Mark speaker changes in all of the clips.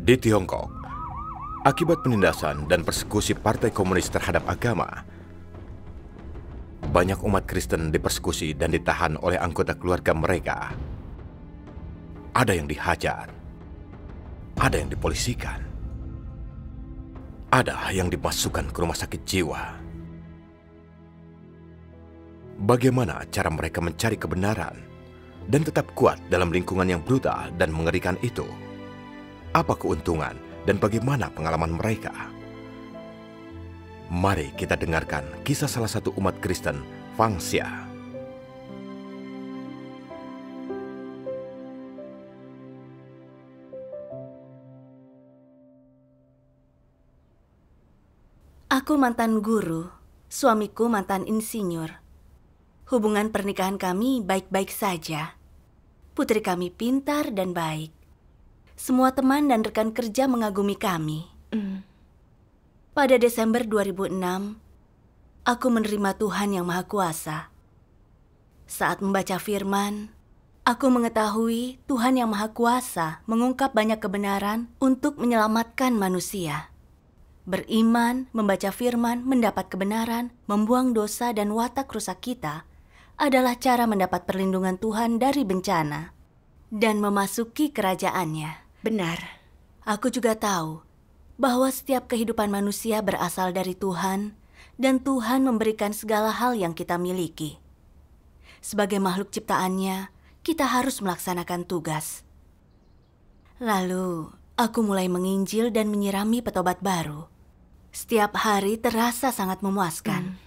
Speaker 1: Di Tiongkok, akibat penindasan dan persekusi Partai Komunis terhadap agama, banyak umat Kristen dipersekusi dan ditahan oleh anggota keluarga mereka. Ada yang dihajar, ada yang dipolisikan, ada yang dimasukkan ke rumah sakit jiwa. Bagaimana cara mereka mencari kebenaran dan tetap kuat dalam lingkungan yang brutal dan mengerikan itu? apa keuntungan dan bagaimana pengalaman mereka. Mari kita dengarkan kisah salah satu umat Kristen, Fang Xia. Aku mantan guru, suamiku mantan insinyur. Hubungan pernikahan kami baik-baik saja. Putri kami pintar dan baik semua teman dan rekan kerja mengagumi kami. Mm. Pada Desember 2006, aku menerima Tuhan Yang Maha Kuasa. Saat membaca firman, aku mengetahui Tuhan Yang Maha Kuasa mengungkap banyak kebenaran untuk menyelamatkan manusia. Beriman, membaca firman, mendapat kebenaran, membuang dosa dan watak rusak kita adalah cara mendapat perlindungan Tuhan dari bencana dan memasuki kerajaannya. Benar, aku juga tahu bahwa setiap kehidupan manusia berasal dari Tuhan, dan Tuhan memberikan segala hal yang kita miliki. Sebagai makhluk ciptaannya, kita harus melaksanakan tugas. Lalu, aku mulai menginjil dan menyirami petobat baru. Setiap hari terasa sangat memuaskan. Hmm.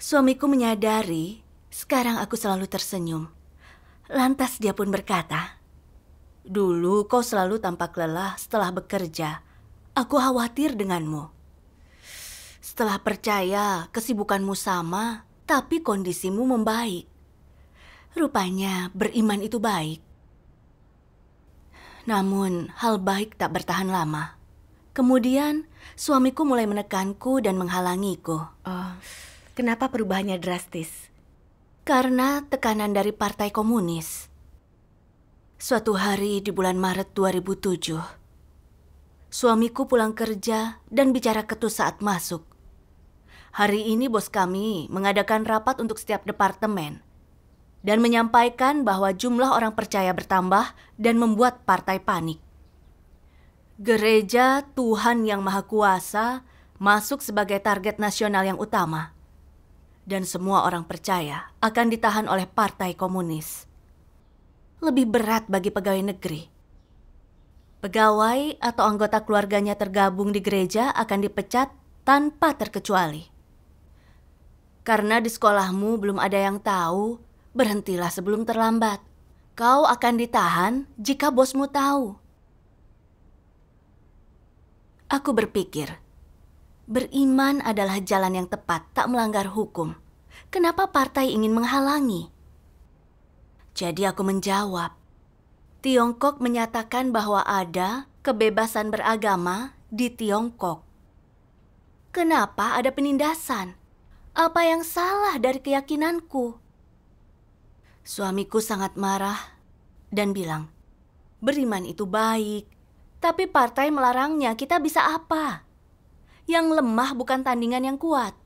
Speaker 1: Suamiku menyadari sekarang aku selalu tersenyum. Lantas dia pun berkata, Dulu kau selalu tampak lelah setelah bekerja. Aku khawatir denganmu. Setelah percaya kesibukanmu sama, tapi kondisimu membaik. Rupanya beriman itu baik. Namun, hal baik tak bertahan lama. Kemudian, suamiku mulai menekanku dan menghalangiku. Oh, kenapa perubahannya drastis? Karena tekanan dari Partai Komunis. Suatu hari di bulan Maret 2007, suamiku pulang kerja dan bicara ketus saat masuk. Hari ini bos kami mengadakan rapat untuk setiap departemen dan menyampaikan bahwa jumlah orang percaya bertambah dan membuat partai panik. Gereja Tuhan Yang Maha Kuasa masuk sebagai target nasional yang utama. Dan semua orang percaya akan ditahan oleh partai komunis lebih berat bagi pegawai negeri. Pegawai atau anggota keluarganya tergabung di gereja akan dipecat tanpa terkecuali. Karena di sekolahmu belum ada yang tahu, berhentilah sebelum terlambat. Kau akan ditahan jika bosmu tahu. Aku berpikir, beriman adalah jalan yang tepat, tak melanggar hukum. Kenapa partai ingin menghalangi? Jadi aku menjawab. Tiongkok menyatakan bahwa ada kebebasan beragama di Tiongkok. Kenapa ada penindasan? Apa yang salah dari keyakinanku? Suamiku sangat marah dan bilang, "Beriman itu baik, tapi partai melarangnya. Kita bisa apa? Yang lemah bukan tandingan yang kuat.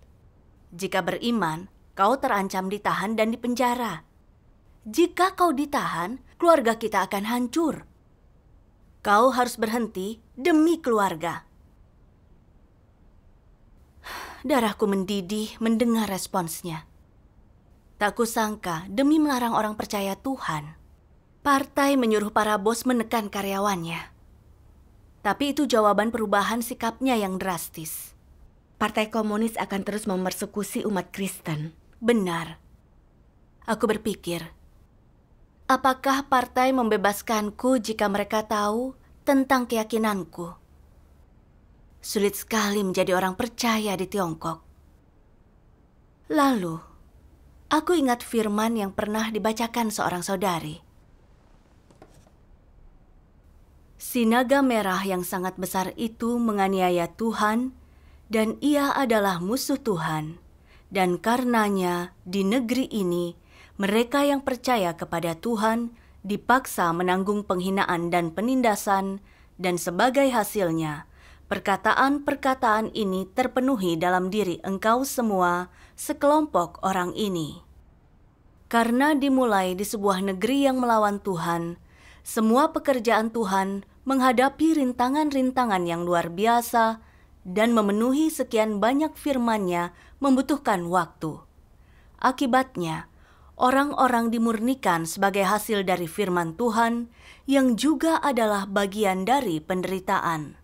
Speaker 1: Jika beriman, kau terancam ditahan dan dipenjara." Jika kau ditahan, keluarga kita akan hancur. Kau harus berhenti demi keluarga. Darahku mendidih mendengar responsnya. Tak kusangka demi melarang orang percaya Tuhan, partai menyuruh para bos menekan karyawannya. Tapi itu jawaban perubahan sikapnya yang drastis. Partai Komunis akan terus mempersekusi umat Kristen. Benar. Aku berpikir, Apakah partai membebaskanku jika mereka tahu tentang keyakinanku? Sulit sekali menjadi orang percaya di Tiongkok. Lalu, aku ingat firman yang pernah dibacakan seorang saudari. Sinaga merah yang sangat besar itu menganiaya Tuhan, dan ia adalah musuh Tuhan, dan karenanya di negeri ini mereka yang percaya kepada Tuhan dipaksa menanggung penghinaan dan penindasan, dan sebagai hasilnya, perkataan-perkataan ini terpenuhi dalam diri engkau semua, sekelompok orang ini. Karena dimulai di sebuah negeri yang melawan Tuhan, semua pekerjaan Tuhan menghadapi rintangan-rintangan yang luar biasa dan memenuhi sekian banyak firman-Nya membutuhkan waktu. Akibatnya, orang-orang dimurnikan sebagai hasil dari firman Tuhan yang juga adalah bagian dari penderitaan.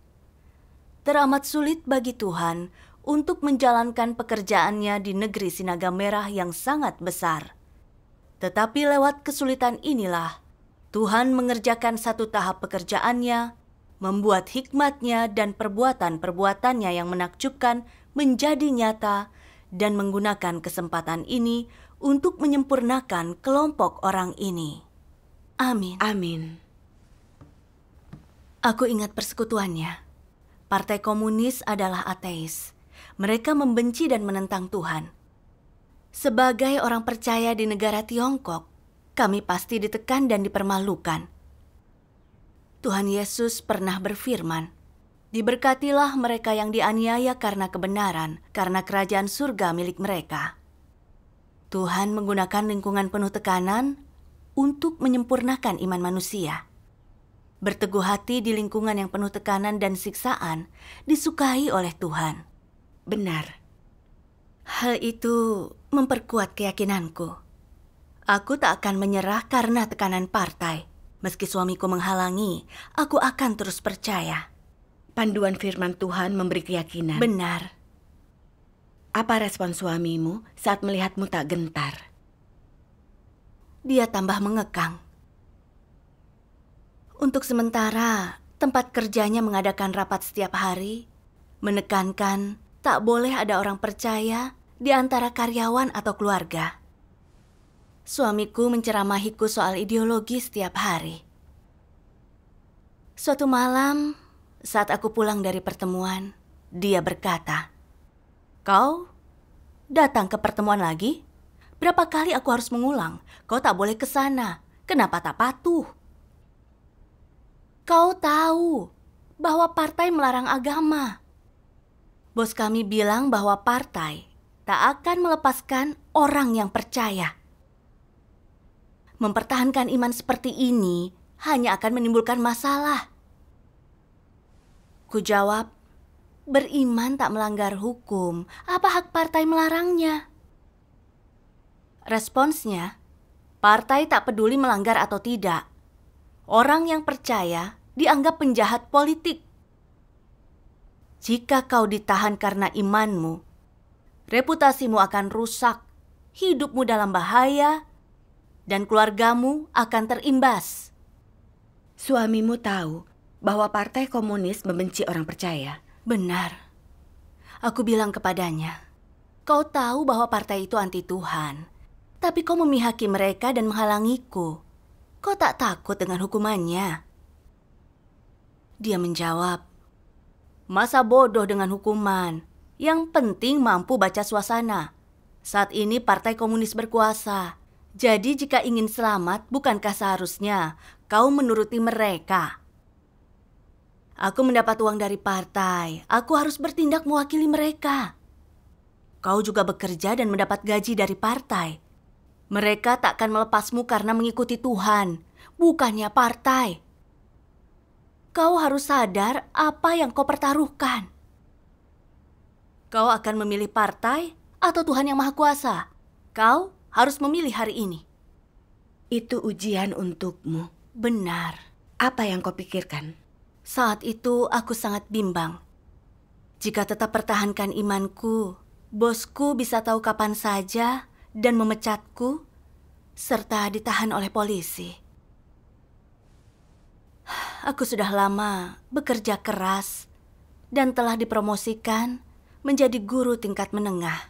Speaker 1: Teramat sulit bagi Tuhan untuk menjalankan pekerjaannya di negeri Sinaga Merah yang sangat besar. Tetapi lewat kesulitan inilah, Tuhan mengerjakan satu tahap pekerjaannya, membuat hikmatnya dan perbuatan-perbuatannya yang menakjubkan menjadi nyata dan menggunakan kesempatan ini untuk menyempurnakan kelompok orang ini. Amin. Amin. Aku ingat persekutuannya. Partai Komunis adalah ateis. Mereka membenci dan menentang Tuhan. Sebagai orang percaya di negara Tiongkok, kami pasti ditekan dan dipermalukan. Tuhan Yesus pernah berfirman, "Diberkatilah mereka yang dianiaya karena kebenaran, karena kerajaan surga milik mereka." Tuhan menggunakan lingkungan penuh tekanan untuk menyempurnakan iman manusia. Berteguh hati di lingkungan yang penuh tekanan dan siksaan disukai oleh Tuhan. Benar. Hal itu memperkuat keyakinanku. Aku tak akan menyerah karena tekanan partai. Meski suamiku menghalangi, aku akan terus percaya. Panduan firman Tuhan memberi keyakinan. Benar. Apa respon suamimu saat melihatmu tak gentar? Dia tambah mengekang. Untuk sementara, tempat kerjanya mengadakan rapat setiap hari, menekankan tak boleh ada orang percaya di antara karyawan atau keluarga. Suamiku menceramahiku soal ideologi setiap hari. Suatu malam, saat aku pulang dari pertemuan, dia berkata, Kau datang ke pertemuan lagi? Berapa kali aku harus mengulang? Kau tak boleh ke sana. Kenapa tak patuh? Kau tahu bahwa partai melarang agama. Bos kami bilang bahwa partai tak akan melepaskan orang yang percaya. Mempertahankan iman seperti ini hanya akan menimbulkan masalah. Ku jawab, Beriman tak melanggar hukum, apa hak partai melarangnya? Responsnya, partai tak peduli melanggar atau tidak. Orang yang percaya dianggap penjahat politik. Jika kau ditahan karena imanmu, reputasimu akan rusak, hidupmu dalam bahaya, dan keluargamu akan terimbas. Suamimu tahu bahwa Partai Komunis membenci orang percaya. Benar. Aku bilang kepadanya, kau tahu bahwa partai itu anti Tuhan, tapi kau memihaki mereka dan menghalangiku. Kau tak takut dengan hukumannya? Dia menjawab, masa bodoh dengan hukuman. Yang penting mampu baca suasana. Saat ini partai komunis berkuasa. Jadi jika ingin selamat, bukankah seharusnya kau menuruti mereka?' Aku mendapat uang dari partai. Aku harus bertindak mewakili mereka. Kau juga bekerja dan mendapat gaji dari partai. Mereka tak akan melepasmu karena mengikuti Tuhan, bukannya partai. Kau harus sadar apa yang kau pertaruhkan. Kau akan memilih partai atau Tuhan Yang Maha Kuasa. Kau harus memilih hari ini. Itu ujian untukmu. Benar. Apa yang kau pikirkan? Saat itu aku sangat bimbang. Jika tetap pertahankan imanku, bosku bisa tahu kapan saja dan memecatku, serta ditahan oleh polisi. Aku sudah lama bekerja keras dan telah dipromosikan menjadi guru tingkat menengah.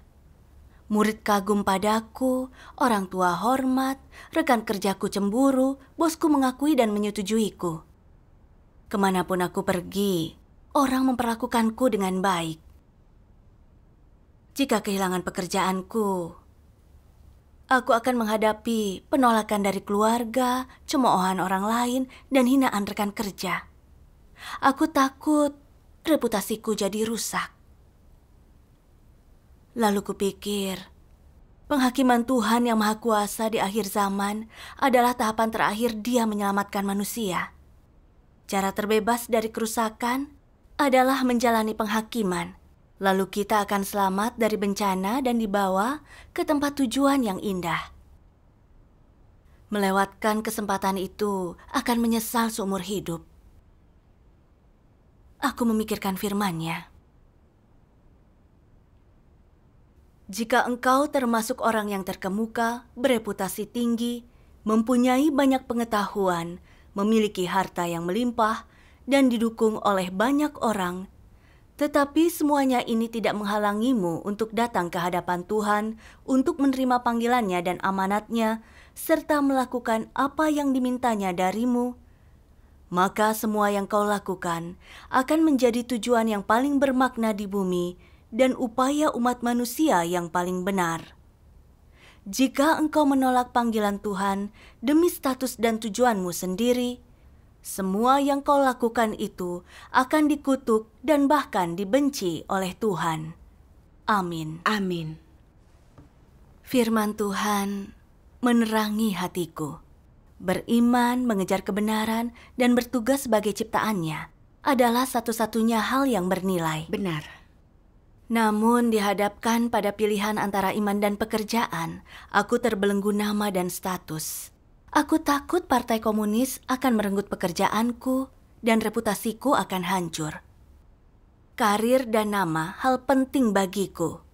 Speaker 1: Murid kagum padaku, orang tua hormat, rekan kerjaku cemburu, bosku mengakui dan menyetujuiku. Kemanapun aku pergi, orang memperlakukanku dengan baik. Jika kehilangan pekerjaanku, aku akan menghadapi penolakan dari keluarga, cemoohan orang lain, dan hinaan rekan kerja. Aku takut reputasiku jadi rusak. Lalu kupikir, penghakiman Tuhan yang Maha Kuasa di akhir zaman adalah tahapan terakhir Dia menyelamatkan manusia. Cara terbebas dari kerusakan adalah menjalani penghakiman. Lalu kita akan selamat dari bencana dan dibawa ke tempat tujuan yang indah. Melewatkan kesempatan itu akan menyesal seumur hidup. Aku memikirkan firmannya. Jika engkau termasuk orang yang terkemuka, bereputasi tinggi, mempunyai banyak pengetahuan, memiliki harta yang melimpah, dan didukung oleh banyak orang. Tetapi semuanya ini tidak menghalangimu untuk datang ke hadapan Tuhan untuk menerima panggilannya dan amanatnya, serta melakukan apa yang dimintanya darimu. Maka semua yang kau lakukan akan menjadi tujuan yang paling bermakna di bumi dan upaya umat manusia yang paling benar jika engkau menolak panggilan Tuhan demi status dan tujuanmu sendiri, semua yang kau lakukan itu akan dikutuk dan bahkan dibenci oleh Tuhan. Amin. Amin. Firman Tuhan menerangi hatiku. Beriman, mengejar kebenaran, dan bertugas sebagai ciptaannya adalah satu-satunya hal yang bernilai. Benar. Namun dihadapkan pada pilihan antara iman dan pekerjaan, aku terbelenggu nama dan status. Aku takut partai komunis akan merenggut pekerjaanku dan reputasiku akan hancur. Karir dan nama hal penting bagiku.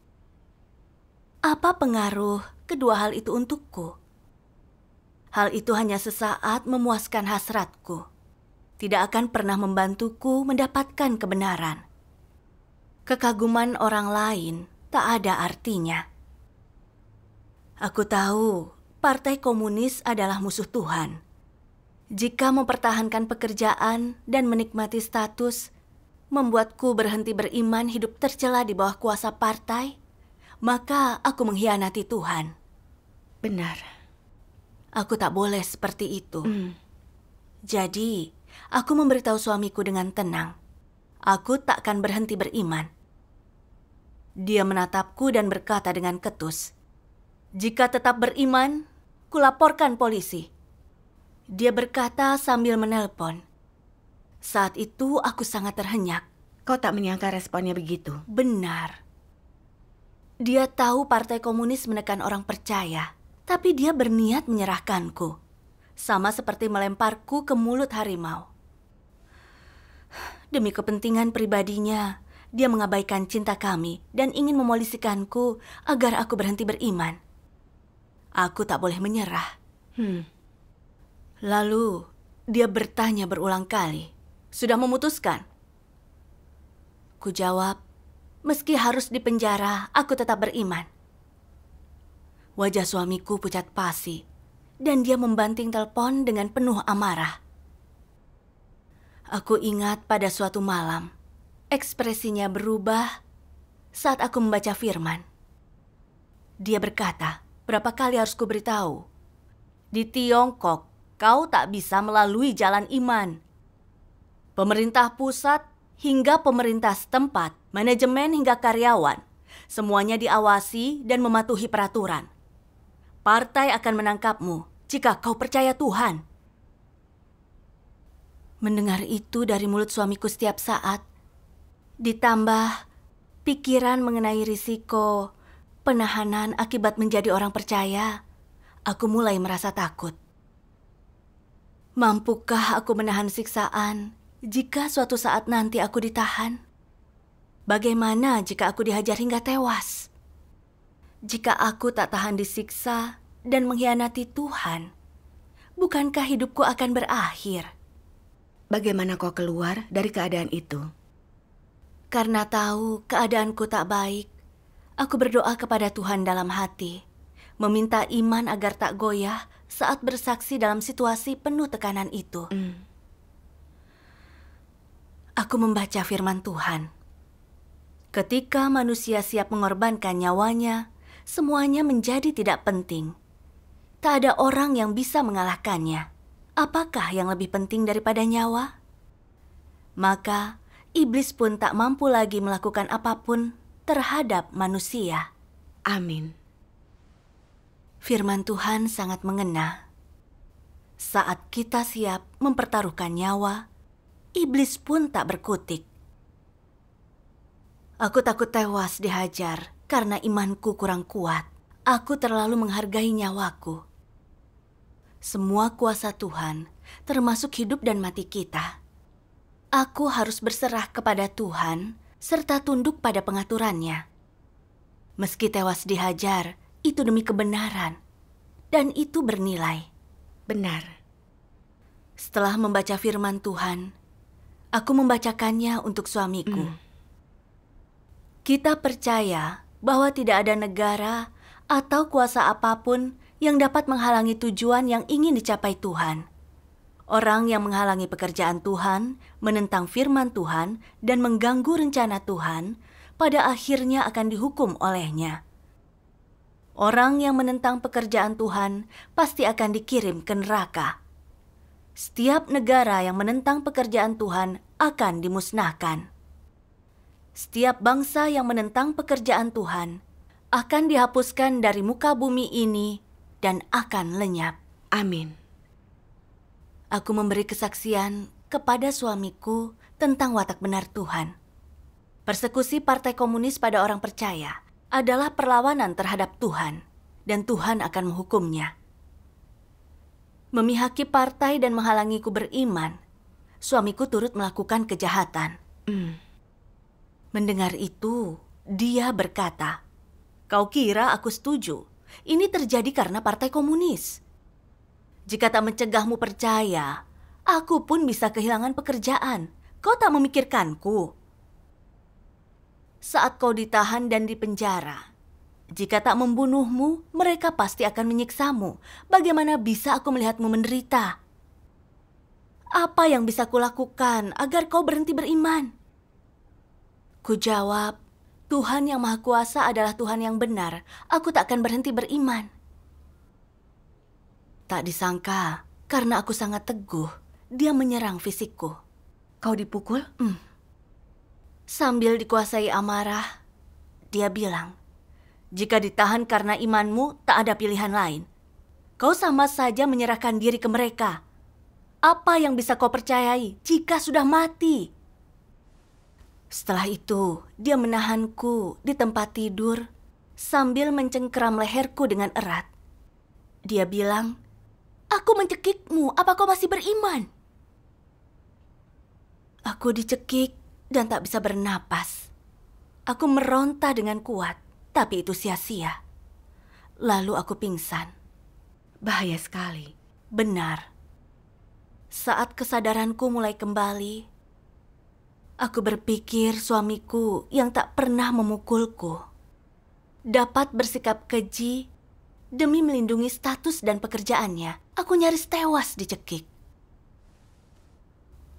Speaker 1: Apa pengaruh kedua hal itu untukku? Hal itu hanya sesaat memuaskan hasratku. Tidak akan pernah membantuku mendapatkan kebenaran kekaguman orang lain tak ada artinya. Aku tahu Partai Komunis adalah musuh Tuhan. Jika mempertahankan pekerjaan dan menikmati status membuatku berhenti beriman hidup tercela di bawah kuasa partai, maka aku mengkhianati Tuhan. Benar. Aku tak boleh seperti itu. Mm. Jadi, aku memberitahu suamiku dengan tenang. Aku tak akan berhenti beriman. Dia menatapku dan berkata dengan ketus, "Jika tetap beriman, kulaporkan polisi." Dia berkata sambil menelpon. Saat itu aku sangat terhenyak. Kau tak menyangka responnya begitu? Benar. Dia tahu Partai Komunis menekan orang percaya, tapi dia berniat menyerahkanku. Sama seperti melemparku ke mulut harimau. Demi kepentingan pribadinya, dia mengabaikan cinta kami dan ingin memolisikanku agar aku berhenti beriman. Aku tak boleh menyerah. Hmm. Lalu, dia bertanya berulang kali. Sudah memutuskan? Ku jawab, meski harus dipenjara, aku tetap beriman. Wajah suamiku pucat pasi, dan dia membanting telepon dengan penuh amarah. Aku ingat pada suatu malam, Ekspresinya berubah saat aku membaca firman. Dia berkata, berapa kali harus beritahu Di Tiongkok, kau tak bisa melalui jalan iman. Pemerintah pusat hingga pemerintah setempat, manajemen hingga karyawan, semuanya diawasi dan mematuhi peraturan. Partai akan menangkapmu jika kau percaya Tuhan. Mendengar itu dari mulut suamiku setiap saat, Ditambah pikiran mengenai risiko penahanan akibat menjadi orang percaya, aku mulai merasa takut. Mampukah aku menahan siksaan jika suatu saat nanti aku ditahan? Bagaimana jika aku dihajar hingga tewas? Jika aku tak tahan disiksa dan mengkhianati Tuhan, bukankah hidupku akan berakhir? Bagaimana kau keluar dari keadaan itu? Karena tahu keadaanku tak baik, aku berdoa kepada Tuhan dalam hati, meminta iman agar tak goyah saat bersaksi dalam situasi penuh tekanan itu. Mm. Aku membaca firman Tuhan. Ketika manusia siap mengorbankan nyawanya, semuanya menjadi tidak penting. Tak ada orang yang bisa mengalahkannya. Apakah yang lebih penting daripada nyawa? Maka, iblis pun tak mampu lagi melakukan apapun terhadap manusia. Amin. Firman Tuhan sangat mengena. Saat kita siap mempertaruhkan nyawa, iblis pun tak berkutik. Aku takut tewas dihajar karena imanku kurang kuat. Aku terlalu menghargai nyawaku. Semua kuasa Tuhan, termasuk hidup dan mati kita, Aku harus berserah kepada Tuhan serta tunduk pada pengaturannya. Meski tewas dihajar, itu demi kebenaran. Dan itu bernilai. Benar. Setelah membaca firman Tuhan, aku membacakannya untuk suamiku. Hmm. Kita percaya bahwa tidak ada negara atau kuasa apapun yang dapat menghalangi tujuan yang ingin dicapai Tuhan. Orang yang menghalangi pekerjaan Tuhan, menentang firman Tuhan, dan mengganggu rencana Tuhan, pada akhirnya akan dihukum olehnya. Orang yang menentang pekerjaan Tuhan pasti akan dikirim ke neraka. Setiap negara yang menentang pekerjaan Tuhan akan dimusnahkan. Setiap bangsa yang menentang pekerjaan Tuhan akan dihapuskan dari muka bumi ini dan akan lenyap. Amin aku memberi kesaksian kepada suamiku tentang watak benar Tuhan. Persekusi Partai Komunis pada orang percaya adalah perlawanan terhadap Tuhan, dan Tuhan akan menghukumnya. Memihaki partai dan menghalangiku beriman, suamiku turut melakukan kejahatan. Mm. Mendengar itu, dia berkata, "Kau kira aku setuju? Ini terjadi karena Partai Komunis." Jika tak mencegahmu percaya, aku pun bisa kehilangan pekerjaan. Kau tak memikirkanku. Saat kau ditahan dan dipenjara, jika tak membunuhmu, mereka pasti akan menyiksamu. Bagaimana bisa aku melihatmu menderita? Apa yang bisa kulakukan agar kau berhenti beriman? Kujawab, Tuhan yang Maha Kuasa adalah Tuhan yang benar. Aku tak akan berhenti beriman. Tak disangka, karena aku sangat teguh, dia menyerang fisikku. Kau dipukul? Mm. Sambil dikuasai amarah, dia bilang, jika ditahan karena imanmu, tak ada pilihan lain. Kau sama saja menyerahkan diri ke mereka. Apa yang bisa kau percayai jika sudah mati? Setelah itu, dia menahanku di tempat tidur sambil mencengkeram leherku dengan erat. Dia bilang, Aku mencekikmu, apa kau masih beriman? Aku dicekik dan tak bisa bernapas. Aku meronta dengan kuat, tapi itu sia-sia. Lalu aku pingsan. Bahaya sekali. Benar. Saat kesadaranku mulai kembali, aku berpikir suamiku yang tak pernah memukulku dapat bersikap keji Demi melindungi status dan pekerjaannya, aku nyaris tewas dicekik.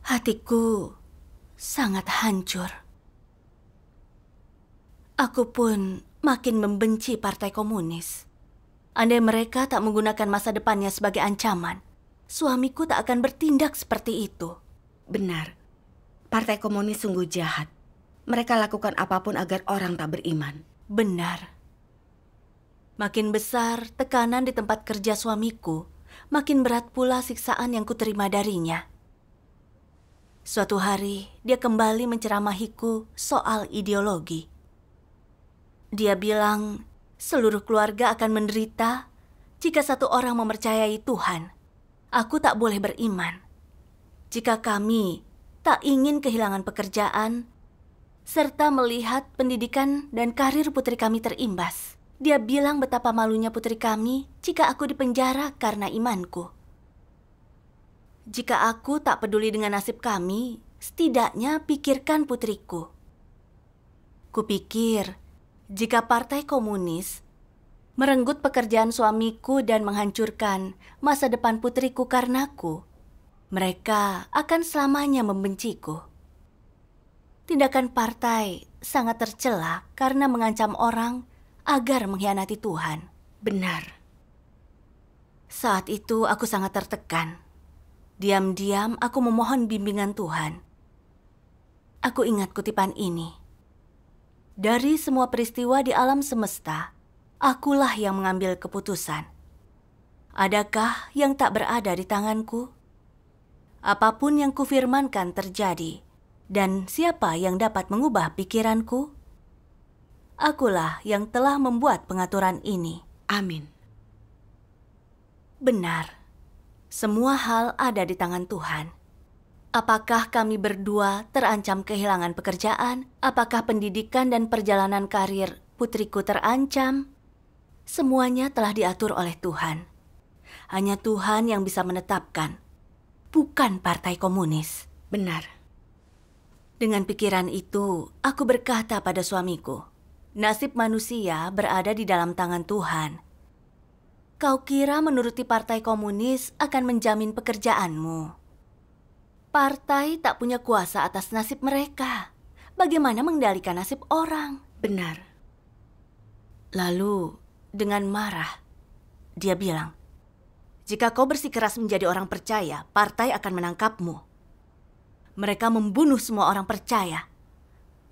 Speaker 1: Hatiku sangat hancur. Aku pun makin membenci Partai Komunis. Andai mereka tak menggunakan masa depannya sebagai ancaman, suamiku tak akan bertindak seperti itu. Benar. Partai Komunis sungguh jahat. Mereka lakukan apapun agar orang tak beriman. Benar. Makin besar tekanan di tempat kerja suamiku, makin berat pula siksaan yang kuterima darinya. Suatu hari, dia kembali menceramahiku soal ideologi. Dia bilang, seluruh keluarga akan menderita jika satu orang mempercayai Tuhan. Aku tak boleh beriman. Jika kami tak ingin kehilangan pekerjaan, serta melihat pendidikan dan karir putri kami terimbas. Dia bilang betapa malunya putri kami jika aku dipenjara karena imanku. Jika aku tak peduli dengan nasib kami, setidaknya pikirkan putriku. Kupikir, jika partai komunis merenggut pekerjaan suamiku dan menghancurkan masa depan putriku karenaku, mereka akan selamanya membenciku. Tindakan partai sangat tercela karena mengancam orang agar mengkhianati Tuhan. Benar. Saat itu aku sangat tertekan. Diam-diam aku memohon bimbingan Tuhan. Aku ingat kutipan ini. Dari semua peristiwa di alam semesta, akulah yang mengambil keputusan. Adakah yang tak berada di tanganku? Apapun yang kufirmankan terjadi, dan siapa yang dapat mengubah pikiranku? akulah yang telah membuat pengaturan ini. Amin. Benar, semua hal ada di tangan Tuhan. Apakah kami berdua terancam kehilangan pekerjaan? Apakah pendidikan dan perjalanan karir putriku terancam? Semuanya telah diatur oleh Tuhan. Hanya Tuhan yang bisa menetapkan, bukan partai komunis. Benar. Dengan pikiran itu, aku berkata pada suamiku, Nasib manusia berada di dalam tangan Tuhan. Kau kira menuruti partai komunis akan menjamin pekerjaanmu? Partai tak punya kuasa atas nasib mereka. Bagaimana mengendalikan nasib orang? Benar. Lalu, dengan marah, dia bilang, "Jika kau bersikeras menjadi orang percaya, partai akan menangkapmu. Mereka membunuh semua orang percaya.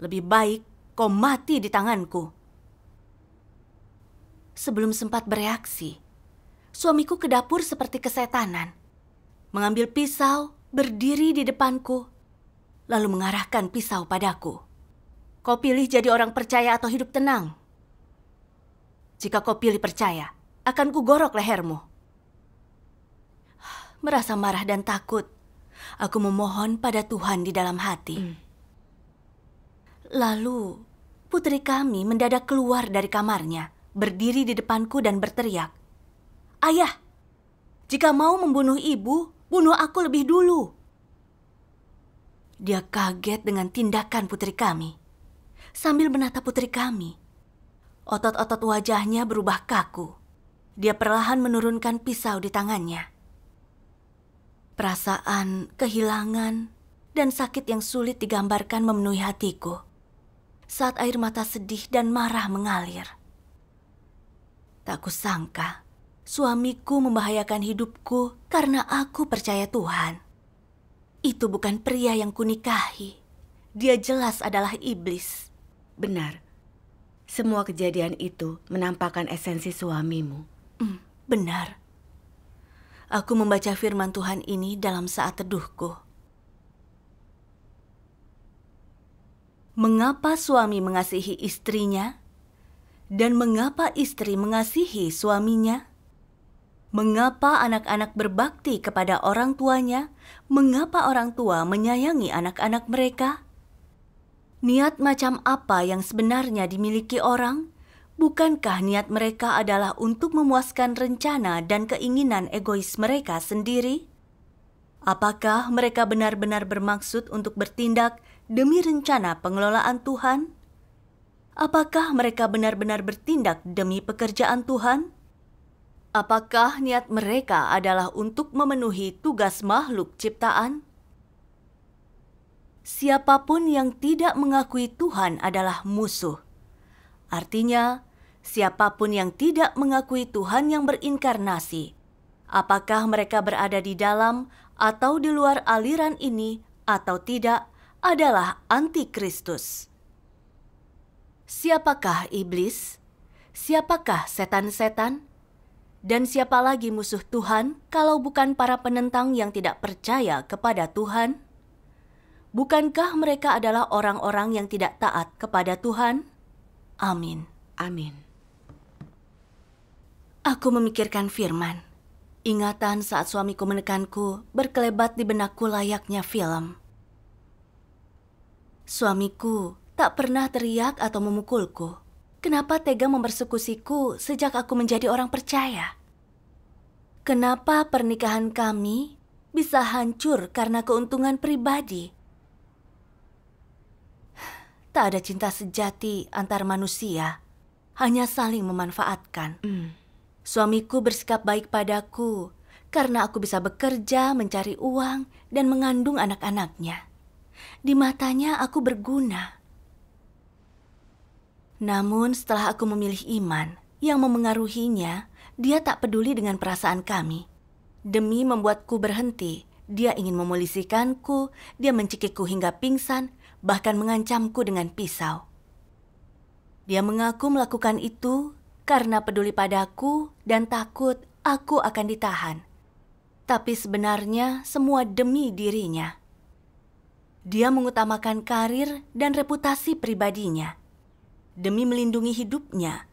Speaker 1: Lebih baik kau mati di tanganku. Sebelum sempat bereaksi, suamiku ke dapur seperti kesetanan. Mengambil pisau, berdiri di depanku, lalu mengarahkan pisau padaku. Kau pilih jadi orang percaya atau hidup tenang. Jika kau pilih percaya, akan kugorok lehermu. Merasa marah dan takut, aku memohon pada Tuhan di dalam hati. Hmm. Lalu, putri kami mendadak keluar dari kamarnya, berdiri di depanku dan berteriak, "Ayah, jika mau membunuh ibu, bunuh aku lebih dulu." Dia kaget dengan tindakan putri kami. Sambil menatap putri kami, otot-otot wajahnya berubah kaku. Dia perlahan menurunkan pisau di tangannya. Perasaan kehilangan dan sakit yang sulit digambarkan memenuhi hatiku saat air mata sedih dan marah mengalir. Tak kusangka, suamiku membahayakan hidupku karena aku percaya Tuhan. Itu bukan pria yang kunikahi. Dia jelas adalah iblis. Benar. Semua kejadian itu menampakkan esensi suamimu. Mm, benar. Aku membaca firman Tuhan ini dalam saat teduhku mengapa suami mengasihi istrinya dan mengapa istri mengasihi suaminya? Mengapa anak-anak berbakti kepada orang tuanya? Mengapa orang tua menyayangi anak-anak mereka? Niat macam apa yang sebenarnya dimiliki orang? Bukankah niat mereka adalah untuk memuaskan rencana dan keinginan egois mereka sendiri? Apakah mereka benar-benar bermaksud untuk bertindak demi rencana pengelolaan Tuhan? Apakah mereka benar-benar bertindak demi pekerjaan Tuhan? Apakah niat mereka adalah untuk memenuhi tugas makhluk ciptaan? Siapapun yang tidak mengakui Tuhan adalah musuh. Artinya, siapapun yang tidak mengakui Tuhan yang berinkarnasi, apakah mereka berada di dalam atau di luar aliran ini atau tidak, adalah antikristus. Siapakah iblis? Siapakah setan-setan? Dan siapa lagi musuh Tuhan kalau bukan para penentang yang tidak percaya kepada Tuhan? Bukankah mereka adalah orang-orang yang tidak taat kepada Tuhan? Amin. Amin. Aku memikirkan firman. Ingatan saat suamiku menekanku berkelebat di benakku layaknya film. Suamiku tak pernah teriak atau memukulku. Kenapa tega mempersekusiku sejak aku menjadi orang percaya? Kenapa pernikahan kami bisa hancur karena keuntungan pribadi? Tak ada cinta sejati antar manusia, hanya saling memanfaatkan. Mm. Suamiku bersikap baik padaku karena aku bisa bekerja, mencari uang, dan mengandung anak-anaknya di matanya aku berguna. Namun setelah aku memilih iman yang memengaruhinya, dia tak peduli dengan perasaan kami. Demi membuatku berhenti, dia ingin memulisikanku, dia mencekikku hingga pingsan, bahkan mengancamku dengan pisau. Dia mengaku melakukan itu karena peduli padaku dan takut aku akan ditahan. Tapi sebenarnya semua demi dirinya. Dia mengutamakan karir dan reputasi pribadinya. Demi melindungi hidupnya,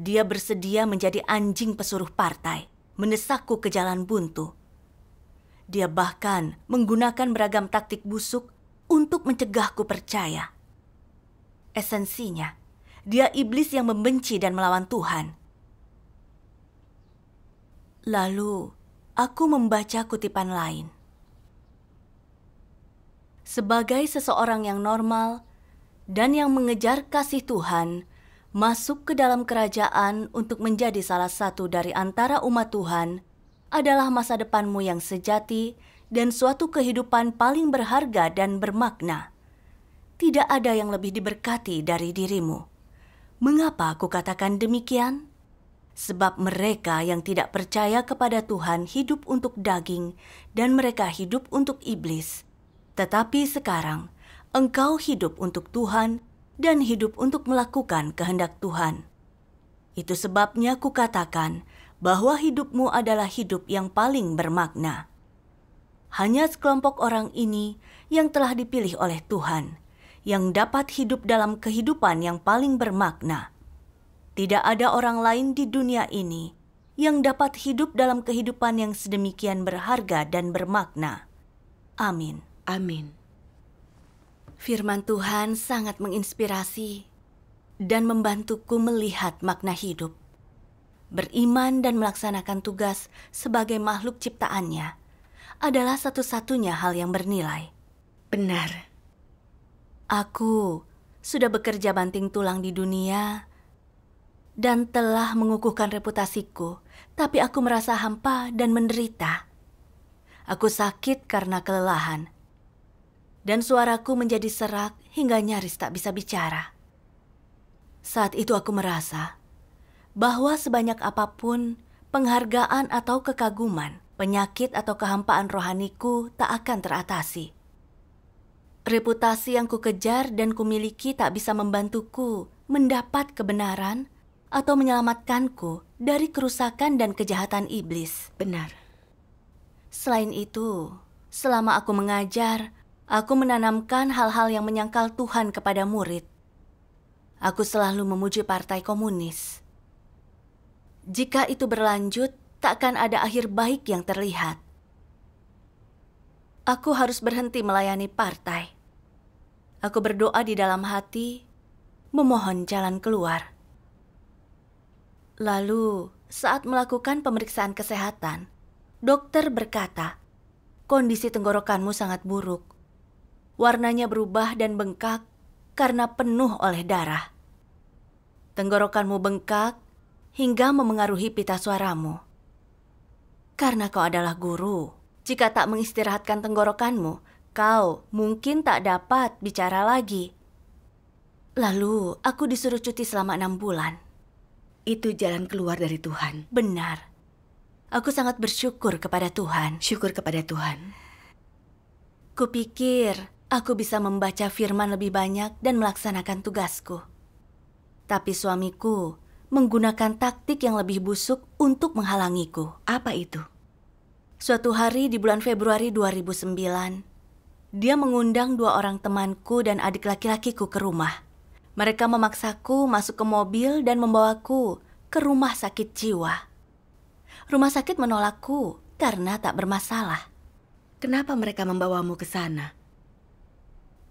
Speaker 1: dia bersedia menjadi anjing pesuruh partai, mendesakku ke jalan buntu. Dia bahkan menggunakan beragam taktik busuk untuk mencegahku percaya. Esensinya, dia iblis yang membenci dan melawan Tuhan. Lalu, aku membaca kutipan lain sebagai seseorang yang normal dan yang mengejar kasih Tuhan, masuk ke dalam kerajaan untuk menjadi salah satu dari antara umat Tuhan adalah masa depanmu yang sejati dan suatu kehidupan paling berharga dan bermakna. Tidak ada yang lebih diberkati dari dirimu. Mengapa aku katakan demikian? sebab mereka yang tidak percaya kepada Tuhan hidup untuk daging, dan mereka hidup untuk iblis. Tetapi sekarang engkau hidup untuk Tuhan dan hidup untuk melakukan kehendak Tuhan. Itu sebabnya kukatakan bahwa hidupmu adalah hidup yang paling bermakna. Hanya sekelompok orang ini yang telah dipilih oleh Tuhan, yang dapat hidup dalam kehidupan yang paling bermakna. Tidak ada orang lain di dunia ini yang dapat hidup dalam kehidupan yang sedemikian berharga dan bermakna. Amin. Amin. Firman Tuhan sangat menginspirasi dan membantuku melihat makna hidup. Beriman dan melaksanakan tugas sebagai makhluk ciptaannya adalah satu-satunya hal yang bernilai. Benar. Aku sudah bekerja banting tulang di dunia dan telah mengukuhkan reputasiku, tapi aku merasa hampa dan menderita. Aku sakit karena kelelahan, dan suaraku menjadi serak hingga nyaris tak bisa bicara. Saat itu aku merasa bahwa sebanyak apapun penghargaan atau kekaguman, penyakit atau kehampaan rohaniku tak akan teratasi. Reputasi yang kukejar dan kumiliki tak bisa membantuku mendapat kebenaran atau menyelamatkanku dari kerusakan dan kejahatan iblis. Benar. Selain itu, selama aku mengajar, aku menanamkan hal-hal yang menyangkal Tuhan kepada murid. Aku selalu memuji partai komunis. Jika itu berlanjut, takkan ada akhir baik yang terlihat. Aku harus berhenti melayani partai. Aku berdoa di dalam hati, memohon jalan keluar. Lalu, saat melakukan pemeriksaan kesehatan, dokter berkata, "Kondisi tenggorokanmu sangat buruk warnanya berubah dan bengkak karena penuh oleh darah. Tenggorokanmu bengkak hingga memengaruhi pita suaramu. Karena kau adalah guru, jika tak mengistirahatkan tenggorokanmu, kau mungkin tak dapat bicara lagi. Lalu aku disuruh cuti selama enam bulan. Itu jalan keluar dari Tuhan. Benar. Aku sangat bersyukur kepada Tuhan. Syukur kepada Tuhan. Kupikir aku bisa membaca firman lebih banyak dan melaksanakan tugasku. Tapi suamiku menggunakan taktik yang lebih busuk untuk menghalangiku. Apa itu? Suatu hari di bulan Februari 2009, dia mengundang dua orang temanku dan adik laki-lakiku ke rumah. Mereka memaksaku masuk ke mobil dan membawaku ke rumah sakit jiwa. Rumah sakit menolakku karena tak bermasalah. Kenapa mereka membawamu ke sana?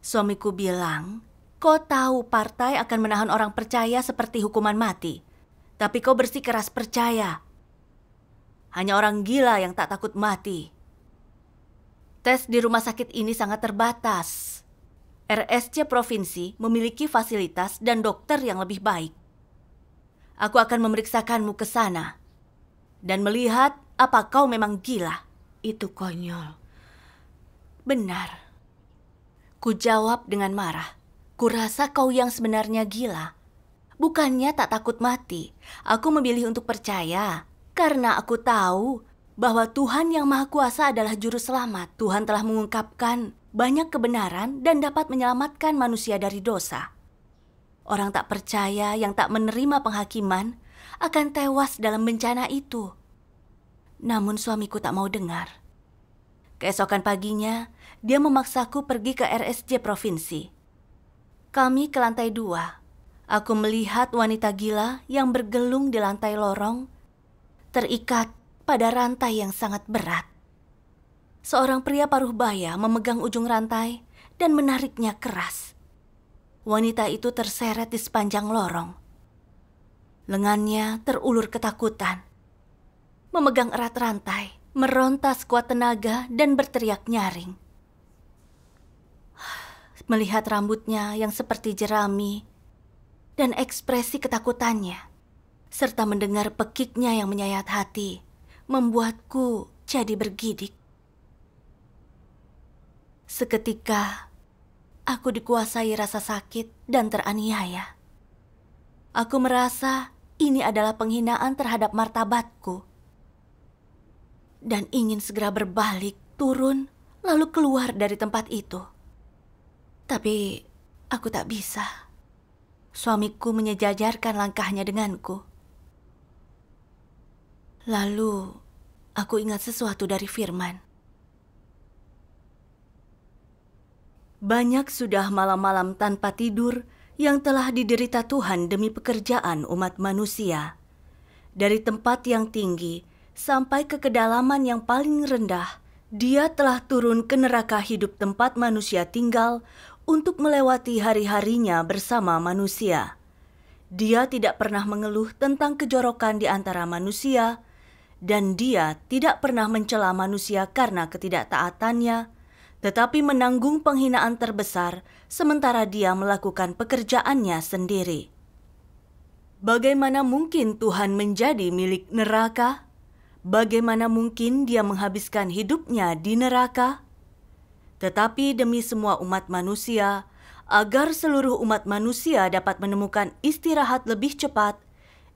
Speaker 1: Suamiku bilang, kau tahu partai akan menahan orang percaya seperti hukuman mati. Tapi kau bersikeras percaya. Hanya orang gila yang tak takut mati. Tes di rumah sakit ini sangat terbatas. RSC Provinsi memiliki fasilitas dan dokter yang lebih baik. Aku akan memeriksakanmu ke sana dan melihat apa kau memang gila. Itu konyol. Benar. Ku jawab dengan marah. Kurasa kau yang sebenarnya gila. Bukannya tak takut mati, aku memilih untuk percaya karena aku tahu bahwa Tuhan yang Maha Kuasa adalah juru selamat. Tuhan telah mengungkapkan banyak kebenaran dan dapat menyelamatkan manusia dari dosa. Orang tak percaya yang tak menerima penghakiman akan tewas dalam bencana itu. Namun suamiku tak mau dengar. Keesokan paginya, dia memaksaku pergi ke RSJ provinsi. Kami ke lantai dua. Aku melihat wanita gila yang bergelung di lantai lorong, terikat pada rantai yang sangat berat. Seorang pria paruh baya memegang ujung rantai dan menariknya keras. Wanita itu terseret di sepanjang lorong. Lengannya terulur ketakutan. Memegang erat rantai, merontas kuat tenaga dan berteriak nyaring melihat rambutnya yang seperti jerami dan ekspresi ketakutannya, serta mendengar pekiknya yang menyayat hati, membuatku jadi bergidik. Seketika, aku dikuasai rasa sakit dan teraniaya. Aku merasa ini adalah penghinaan terhadap martabatku. Dan ingin segera berbalik, turun, lalu keluar dari tempat itu. Tapi aku tak bisa. Suamiku menyejajarkan langkahnya denganku. Lalu aku ingat sesuatu dari Firman. Banyak sudah malam-malam tanpa tidur yang telah diderita Tuhan demi pekerjaan umat manusia. Dari tempat yang tinggi sampai ke kedalaman yang paling rendah, dia telah turun ke neraka hidup tempat manusia tinggal untuk melewati hari-harinya bersama manusia. Dia tidak pernah mengeluh tentang kejorokan di antara manusia, dan dia tidak pernah mencela manusia karena ketidaktaatannya, tetapi menanggung penghinaan terbesar sementara dia melakukan pekerjaannya sendiri. Bagaimana mungkin Tuhan menjadi milik neraka? Bagaimana mungkin dia menghabiskan hidupnya di neraka? tetapi demi semua umat manusia, agar seluruh umat manusia dapat menemukan istirahat lebih cepat,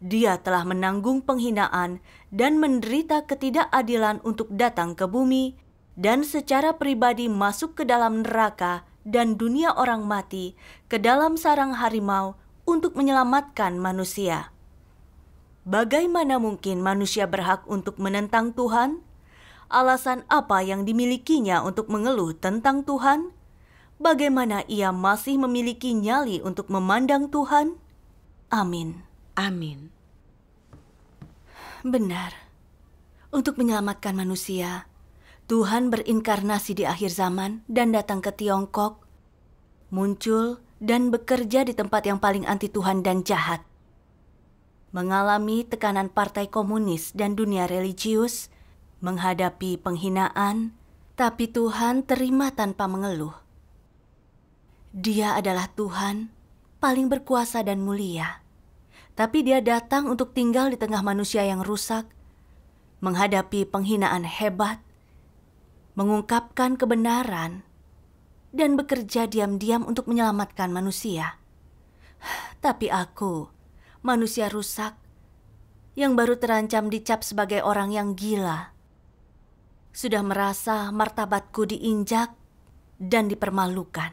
Speaker 1: dia telah menanggung penghinaan dan menderita ketidakadilan untuk datang ke bumi, dan secara pribadi masuk ke dalam neraka dan dunia orang mati, ke dalam sarang harimau untuk menyelamatkan manusia. Bagaimana mungkin manusia berhak untuk menentang Tuhan? alasan apa yang dimilikinya untuk mengeluh tentang Tuhan? Bagaimana ia masih memiliki nyali untuk memandang Tuhan? Amin. Amin. Benar. Untuk menyelamatkan manusia, Tuhan berinkarnasi di akhir zaman dan datang ke Tiongkok, muncul dan bekerja di tempat yang paling anti Tuhan dan jahat mengalami tekanan partai komunis dan dunia religius, menghadapi penghinaan, tapi Tuhan terima tanpa mengeluh. Dia adalah Tuhan paling berkuasa dan mulia, tapi Dia datang untuk tinggal di tengah manusia yang rusak, menghadapi penghinaan hebat, mengungkapkan kebenaran, dan bekerja diam-diam untuk menyelamatkan manusia. Tapi aku, manusia rusak, yang baru terancam dicap sebagai orang yang gila sudah merasa martabatku diinjak dan dipermalukan.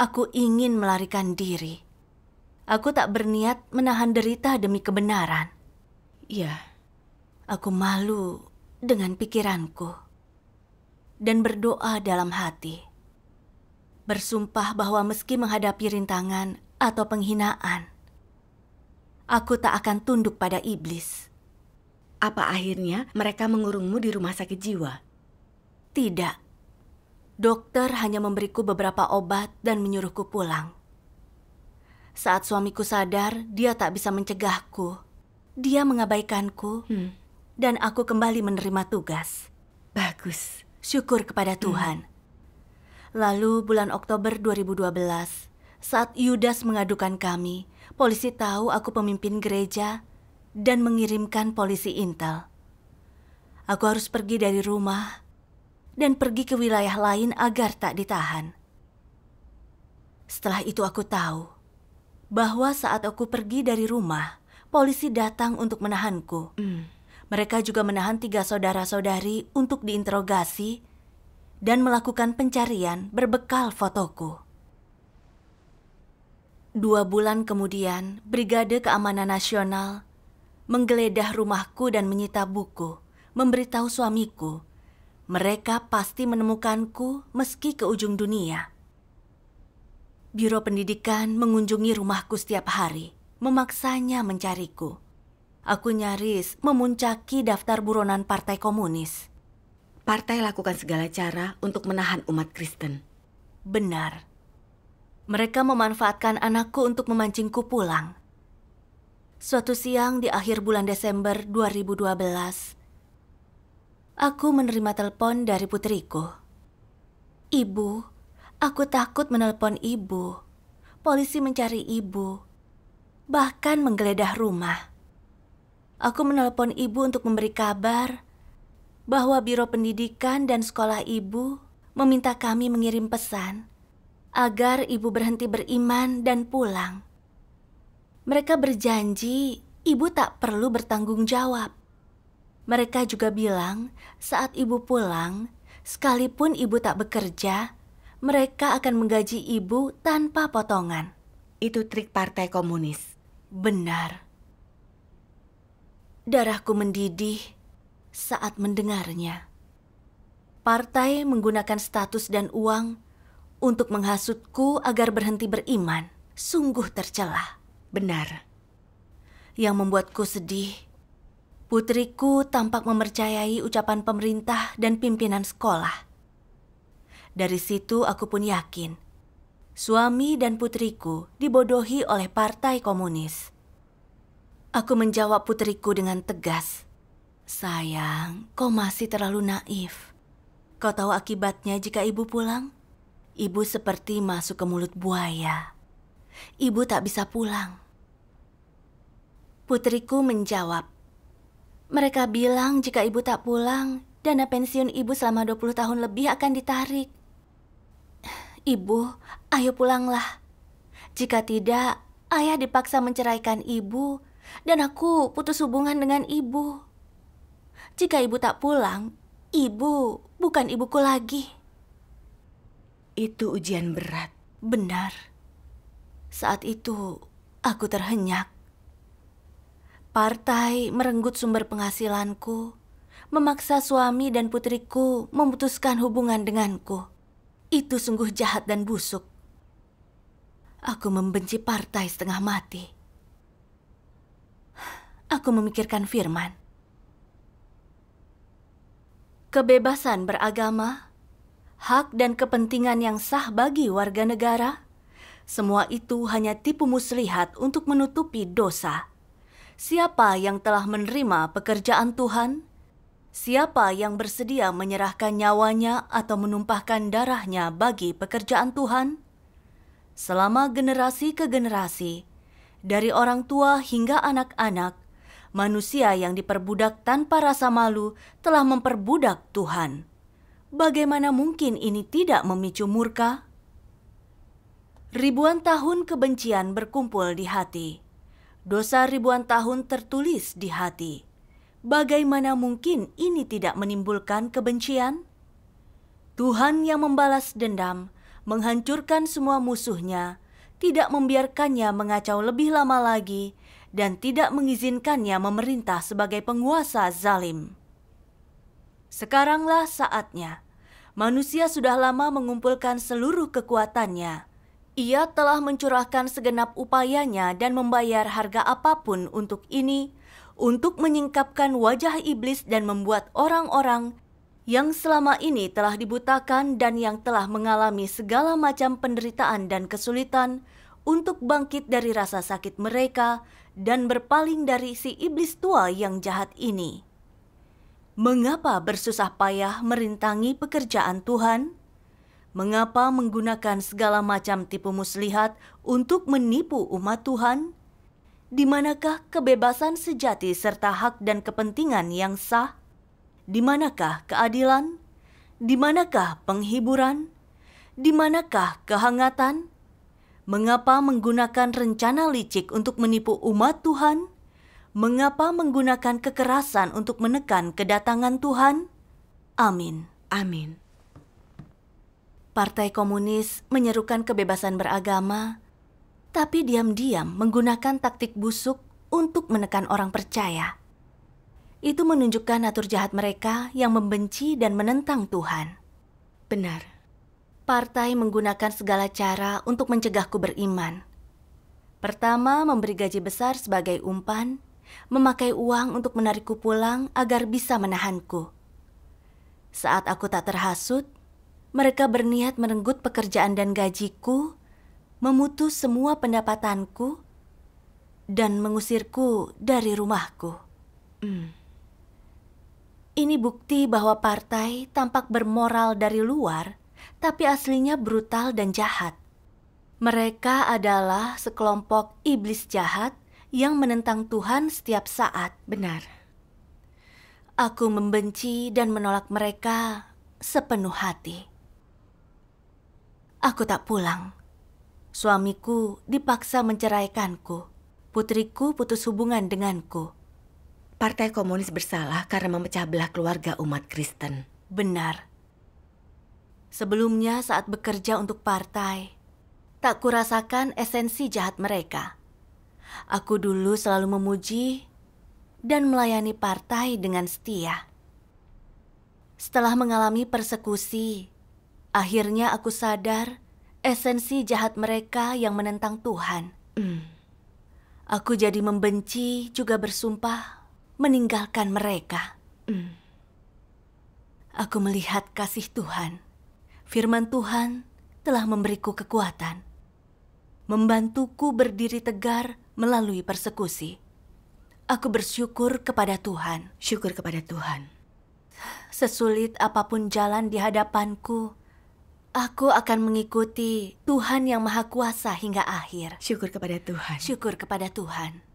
Speaker 1: Aku ingin melarikan diri. Aku tak berniat menahan derita demi kebenaran. Ya, aku malu dengan pikiranku dan berdoa dalam hati. Bersumpah bahwa meski menghadapi rintangan atau penghinaan, aku tak akan tunduk pada iblis. Apa akhirnya mereka mengurungmu di rumah sakit jiwa? Tidak. Dokter hanya memberiku beberapa obat dan menyuruhku pulang. Saat suamiku sadar, dia tak bisa mencegahku. Dia mengabaikanku, hmm. dan aku kembali menerima tugas. Bagus. Syukur kepada hmm. Tuhan. Lalu bulan Oktober 2012, saat Yudas mengadukan kami, polisi tahu aku pemimpin gereja dan mengirimkan polisi intel. Aku harus pergi dari rumah dan pergi ke wilayah lain agar tak ditahan. Setelah itu aku tahu bahwa saat aku pergi dari rumah, polisi datang untuk menahanku. Mm. Mereka juga menahan tiga saudara-saudari untuk diinterogasi dan melakukan pencarian berbekal fotoku. Dua bulan kemudian, Brigade Keamanan Nasional menggeledah rumahku dan menyita buku, memberitahu suamiku. Mereka pasti menemukanku meski ke ujung dunia. Biro pendidikan mengunjungi rumahku setiap hari, memaksanya mencariku. Aku nyaris memuncaki daftar buronan Partai Komunis. Partai lakukan segala cara untuk menahan umat Kristen. Benar. Mereka memanfaatkan anakku untuk memancingku pulang. Suatu siang di akhir bulan Desember 2012, aku menerima telepon dari putriku. Ibu, aku takut menelpon ibu. Polisi mencari ibu, bahkan menggeledah rumah. Aku menelpon ibu untuk memberi kabar bahwa Biro Pendidikan dan Sekolah Ibu meminta kami mengirim pesan agar ibu berhenti beriman dan pulang. Mereka berjanji ibu tak perlu bertanggung jawab. Mereka juga bilang saat ibu pulang, sekalipun ibu tak bekerja, mereka akan menggaji ibu tanpa potongan. Itu trik partai komunis. Benar. Darahku mendidih saat mendengarnya. Partai menggunakan status dan uang untuk menghasutku agar berhenti beriman. Sungguh tercelah. Benar. Yang membuatku sedih, putriku tampak mempercayai ucapan pemerintah dan pimpinan sekolah. Dari situ aku pun yakin, suami dan putriku dibodohi oleh partai komunis. Aku menjawab putriku dengan tegas. Sayang, kau masih terlalu naif. Kau tahu akibatnya jika ibu pulang? Ibu seperti masuk ke mulut buaya. Ibu tak bisa pulang. Putriku menjawab, mereka bilang jika ibu tak pulang, dana pensiun ibu selama 20 tahun lebih akan ditarik. Ibu, ayo pulanglah. Jika tidak, ayah dipaksa menceraikan ibu dan aku putus hubungan dengan ibu. Jika ibu tak pulang, ibu bukan ibuku lagi. Itu ujian berat. Benar. Saat itu, aku terhenyak. Partai merenggut sumber penghasilanku, memaksa suami dan putriku memutuskan hubungan denganku. Itu sungguh jahat dan busuk. Aku membenci partai setengah mati. Aku memikirkan firman. Kebebasan beragama, hak dan kepentingan yang sah bagi warga negara, semua itu hanya tipu muslihat untuk menutupi dosa. Siapa yang telah menerima pekerjaan Tuhan? Siapa yang bersedia menyerahkan nyawanya atau menumpahkan darahnya bagi pekerjaan Tuhan? Selama generasi ke generasi, dari orang tua hingga anak-anak, manusia yang diperbudak tanpa rasa malu telah memperbudak Tuhan. Bagaimana mungkin ini tidak memicu murka? Ribuan tahun kebencian berkumpul di hati Dosa ribuan tahun tertulis di hati. Bagaimana mungkin ini tidak menimbulkan kebencian? Tuhan yang membalas dendam, menghancurkan semua musuhnya, tidak membiarkannya mengacau lebih lama lagi, dan tidak mengizinkannya memerintah sebagai penguasa zalim. Sekaranglah saatnya. Manusia sudah lama mengumpulkan seluruh kekuatannya ia telah mencurahkan segenap upayanya dan membayar harga apapun untuk ini, untuk menyingkapkan wajah iblis dan membuat orang-orang yang selama ini telah dibutakan dan yang telah mengalami segala macam penderitaan dan kesulitan untuk bangkit dari rasa sakit mereka dan berpaling dari si iblis tua yang jahat ini. Mengapa bersusah payah merintangi pekerjaan Tuhan? mengapa menggunakan segala macam tipu muslihat untuk menipu umat Tuhan? Di manakah kebebasan sejati serta hak dan kepentingan yang sah? Di manakah keadilan? Di manakah penghiburan? Di manakah kehangatan? Mengapa menggunakan rencana licik untuk menipu umat Tuhan? Mengapa menggunakan kekerasan untuk menekan kedatangan Tuhan? Amin. Amin. Partai Komunis menyerukan kebebasan beragama, tapi diam-diam menggunakan taktik busuk untuk menekan orang percaya. Itu menunjukkan natur jahat mereka yang membenci dan menentang Tuhan. Benar. Partai menggunakan segala cara untuk mencegahku beriman. Pertama, memberi gaji besar sebagai umpan, memakai uang untuk menarikku pulang agar bisa menahanku. Saat aku tak terhasut, mereka berniat merenggut pekerjaan dan gajiku, memutus semua pendapatanku, dan mengusirku dari rumahku. Hmm. Ini bukti bahwa partai tampak bermoral dari luar, tapi aslinya brutal dan jahat. Mereka adalah sekelompok iblis jahat yang menentang Tuhan setiap saat. Benar. Aku membenci dan menolak mereka sepenuh hati. Aku tak pulang. Suamiku dipaksa menceraikanku. Putriku putus hubungan denganku. Partai Komunis bersalah karena memecah belah keluarga umat Kristen. Benar. Sebelumnya saat bekerja untuk partai, tak kurasakan esensi jahat mereka. Aku dulu selalu memuji dan melayani partai dengan setia. Setelah mengalami persekusi Akhirnya aku sadar esensi jahat mereka yang menentang Tuhan. Mm. Aku jadi membenci juga bersumpah meninggalkan mereka. Mm. Aku melihat kasih Tuhan. Firman Tuhan telah memberiku kekuatan. Membantuku berdiri tegar melalui persekusi. Aku bersyukur kepada Tuhan. Syukur kepada Tuhan. Sesulit apapun jalan di hadapanku, Aku akan mengikuti Tuhan yang Maha Kuasa hingga akhir. Syukur kepada Tuhan. Syukur kepada Tuhan.